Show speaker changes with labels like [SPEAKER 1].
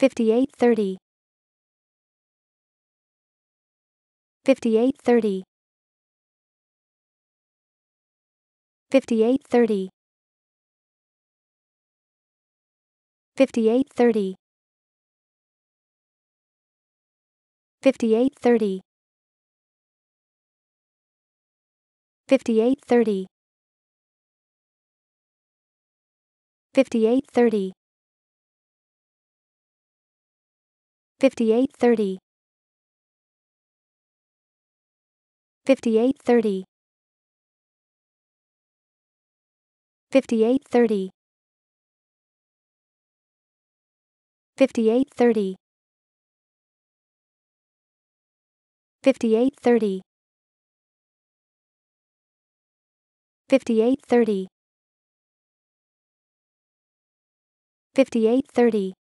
[SPEAKER 1] 5830 5830 5830 5830 5830 5830 5830 5830 5830 5830 5830 5830 5830 5830